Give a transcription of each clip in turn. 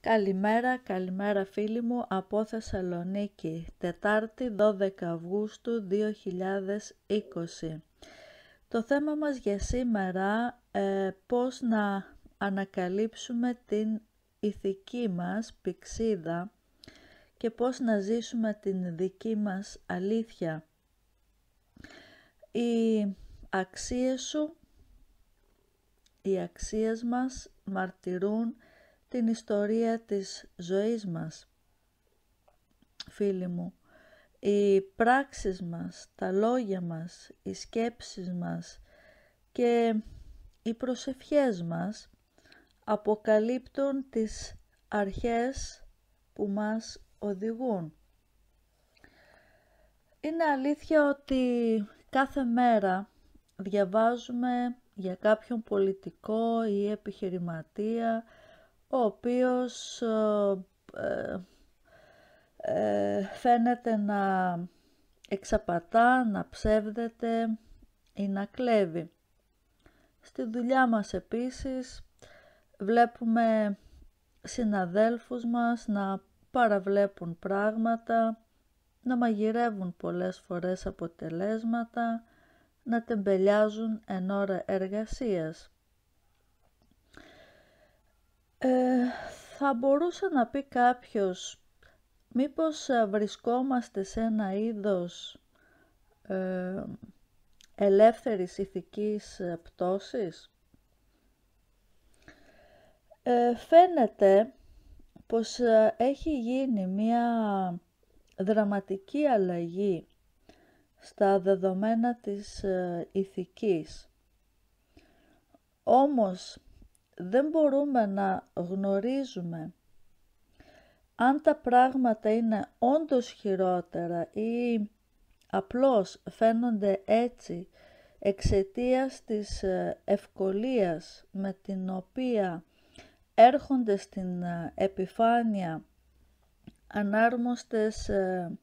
Καλημέρα, καλημέρα φίλοι μου από Θεσσαλονίκη, Τετάρτη 12 Αυγούστου 2020. Το θέμα μας για σήμερα ε, πώς να ανακαλύψουμε την ηθική μας πηξίδα και πώς να ζήσουμε την δική μας αλήθεια. Οι αξίες σου, οι αξίες μας μαρτυρούν την ιστορία της ζωής μας. Φίλοι μου, οι πράξεις μας, τα λόγια μας, οι σκέψεις μας και οι προσευχές μας αποκαλύπτουν τις αρχές που μας οδηγούν. Είναι αλήθεια ότι κάθε μέρα διαβάζουμε για κάποιον πολιτικό ή επιχειρηματία ο οποίος ε, ε, ε, φαίνεται να εξαπατά, να ψεύδεται ή να κλέβει. Στη δουλειά μας επίσης βλέπουμε συναδέλφους μας να παραβλέπουν πράγματα, να μαγειρεύουν πολλές φορές αποτελέσματα, να τεμπελιάζουν εν ώρα εργασίας. Ε, θα μπορούσε να πει κάποιος μήπως ε, βρισκόμαστε σε ένα είδος ε, ελεύθερης ηθικής ε, πτώσης. Ε, φαίνεται πως έχει γίνει μία δραματική αλλαγή στα δεδομένα της ηθικής. Όμως δεν μπορούμε να γνωρίζουμε αν τα πράγματα είναι όντως χειρότερα ή απλώς φαίνονται έτσι εξαιτίας της ε, ευκολίας με την οποία έρχονται στην ε, επιφάνεια ανάρμοστες ε,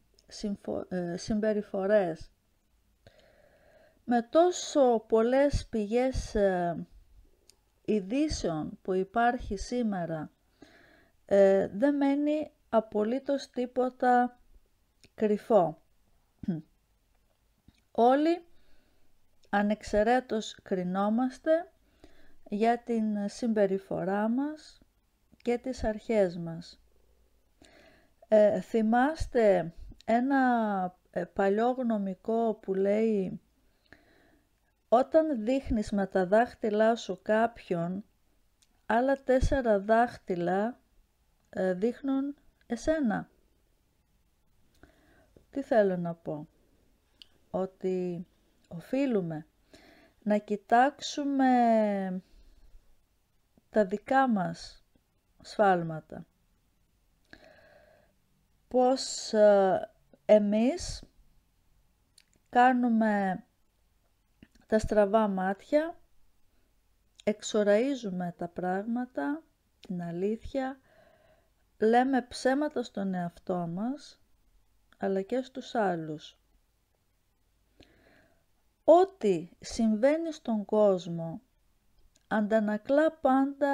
συμπεριφορές. Με τόσο πολλές πηγές ειδήσεων που υπάρχει σήμερα ε, δεν μένει απολύτως τίποτα κρυφό. Όλοι ανεξαιρέτως κρινόμαστε για την συμπεριφορά μας και τις αρχές μας. Ε, θυμάστε ένα ε, παλιό γνωμικό που λέει όταν δείχνεις με τα δάχτυλά σου κάποιον, άλλα τέσσερα δάχτυλα ε, δείχνουν εσένα. Τι θέλω να πω. Ότι οφείλουμε να κοιτάξουμε τα δικά μας σφάλματα. Πώς ε, εμείς κάνουμε τα στραβά μάτια, εξοραίζουμε τα πράγματα, την αλήθεια, λέμε ψέματα στον εαυτό μας, αλλά και στους άλλους. Ό,τι συμβαίνει στον κόσμο αντανακλά πάντα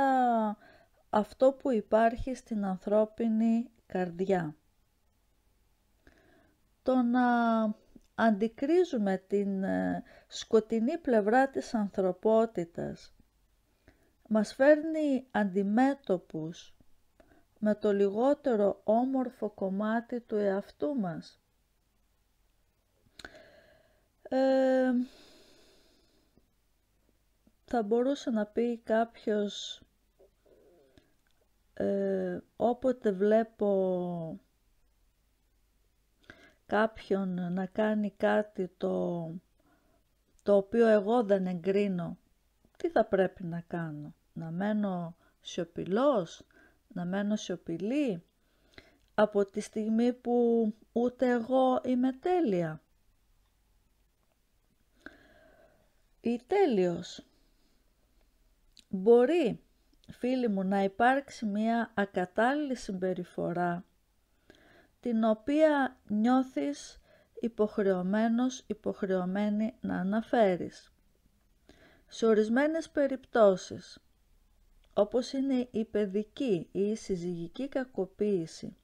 αυτό που υπάρχει στην ανθρώπινη καρδιά. Το να αντικρίζουμε την ε, σκοτεινή πλευρά της ανθρωπότητας. Μας φέρνει αντιμέτωπους με το λιγότερο όμορφο κομμάτι του εαυτού μας. Ε, θα μπορούσε να πει κάποιος ε, όποτε βλέπω κάποιον να κάνει κάτι το, το οποίο εγώ δεν εγκρίνω, τι θα πρέπει να κάνω, να μένω σιωπηλός, να μένω σιωπηλή, από τη στιγμή που ούτε εγώ είμαι τέλεια. Ή τέλειος. Μπορεί, φίλοι μου, να υπάρξει μια ακατάλληλη συμπεριφορά την οποία νιώθεις υποχρεωμένος, υποχρεωμένη να αναφέρεις. Σε ορισμένες περιπτώσεις, όπως είναι η παιδική ή η συζυγική κακοποίηση,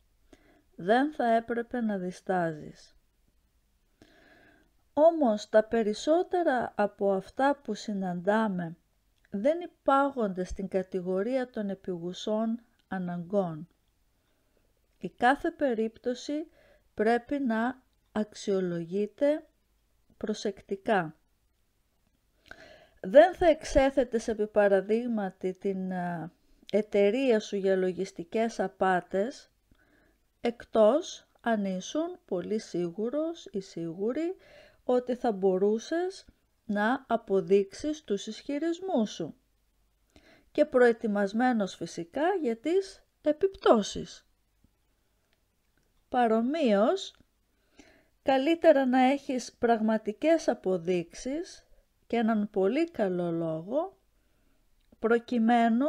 δεν θα έπρεπε να διστάζεις. Όμως τα περισσότερα από αυτά που συναντάμε δεν υπάγονται στην κατηγορία των επιγουσών αναγκών. Η κάθε περίπτωση πρέπει να αξιολογείται προσεκτικά. Δεν θα εξέθετε σε παραδείγματι την ε, εταιρεία σου για λογιστικές απάτες, εκτός αν ήσουν πολύ σίγουρος ή σίγουρη ότι θα μπορούσες να αποδείξεις τους ισχυρισμούς σου και προετοιμασμένος φυσικά για τις επιπτώσεις. Παρομοίως, καλύτερα να έχεις πραγματικές αποδείξεις και έναν πολύ καλό λόγο, προκειμένου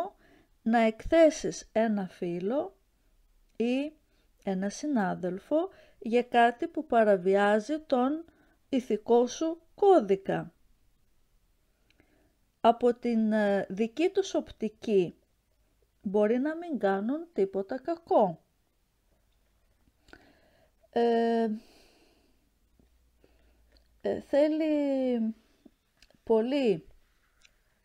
να εκθέσεις ένα φίλο ή ένα συνάδελφο για κάτι που παραβιάζει τον ηθικό σου κώδικα. Από την ε, δική τους οπτική μπορεί να μην κάνουν τίποτα κακό. Ε, ε, θέλει πολύ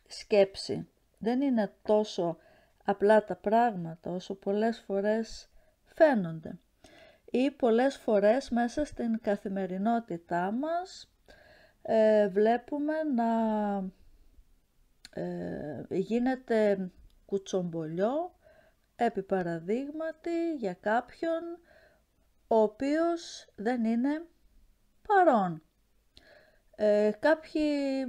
σκέψη. Δεν είναι τόσο απλά τα πράγματα όσο πολλές φορές φαίνονται. Ή πολλές φορές μέσα στην καθημερινότητά μας ε, βλέπουμε να ε, γίνεται κουτσομπολιό επί παραδείγματι για κάποιον ο οποίος δεν είναι παρόν. Ε, κάποιοι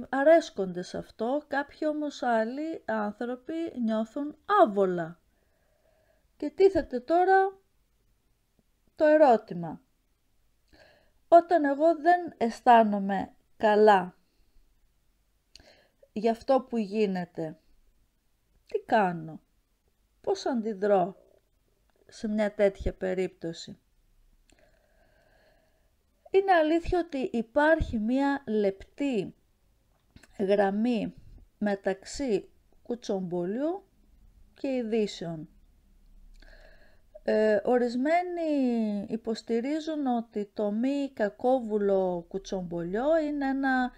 αρέσκονται σε αυτό, κάποιοι όμως άλλοι άνθρωποι νιώθουν άβολα. Και τίθεται τώρα το ερώτημα. Όταν εγώ δεν αισθάνομαι καλά για αυτό που γίνεται, τι κάνω, πώς αντιδρώ σε μια τέτοια περίπτωση είναι αλήθεια ότι υπάρχει μία λεπτή γραμμή μεταξύ κουτσομπολιού και ειδήσεων. Ε, ορισμένοι υποστηρίζουν ότι το μη κακόβουλο κουτσομπολιό είναι ένα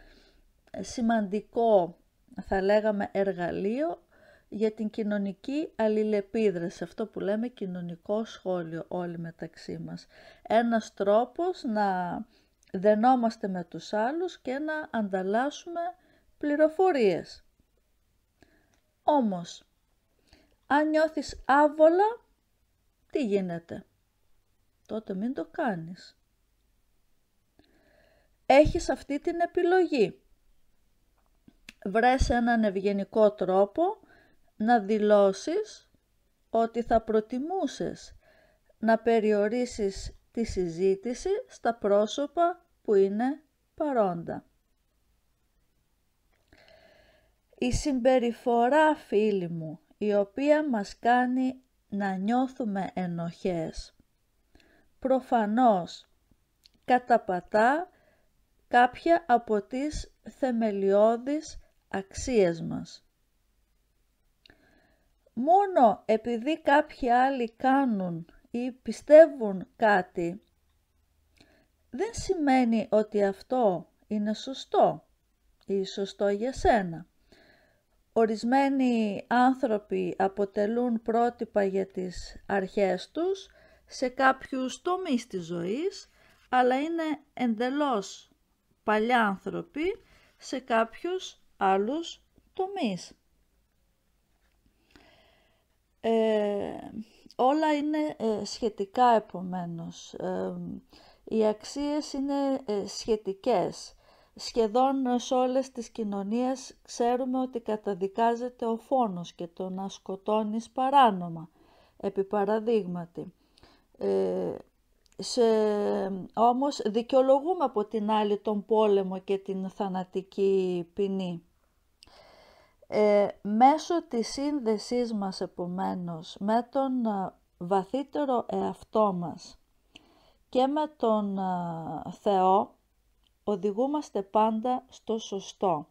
σημαντικό θα λέγαμε εργαλείο για την κοινωνική αλληλεπίδραση, αυτό που λέμε κοινωνικό σχόλιο όλοι μεταξύ μας. Ένας τρόπος να δενόμαστε με τους άλλους και να ανταλλάσσουμε πληροφορίες. Όμως, αν νιώθεις άβολα, τι γίνεται. Τότε μην το κάνεις. Έχεις αυτή την επιλογή. Βρες έναν ευγενικό τρόπο να δηλώσεις ότι θα προτιμούσες να περιορίσεις τη συζήτηση στα πρόσωπα που είναι παρόντα. Η συμπεριφορά, φίλοι μου, η οποία μας κάνει να νιώθουμε ενοχές, προφανώς καταπατά κάποια από τις θεμελιώδεις αξίες μας μόνο επειδή κάποιοι άλλοι κάνουν ή πιστεύουν κάτι, δεν σημαίνει ότι αυτό είναι σωστό ή σωστό για σένα. Ορισμένοι άνθρωποι αποτελούν πρότυπα για τις αρχές τους σε κάποιους τομείς της ζωής, αλλά είναι εντελώς παλιά άνθρωποι σε κάποιους άλλους τομείς. Ε, όλα είναι ε, σχετικά επομένως. Ε, οι αξίες είναι σχετικές. Σχεδόν σε όλες τις κοινωνίες ξέρουμε ότι καταδικάζεται ο φόνος και το να σκοτώνεις παράνομα, επί παραδείγματι. Ε, όμως δικαιολογούμε από την άλλη τον πόλεμο και την θανατική ποινή. Ε, μέσω της σύνδεσής μας επομένως με τον ε, βαθύτερο εαυτό μας και με τον ε, Θεό οδηγούμαστε πάντα στο σωστό.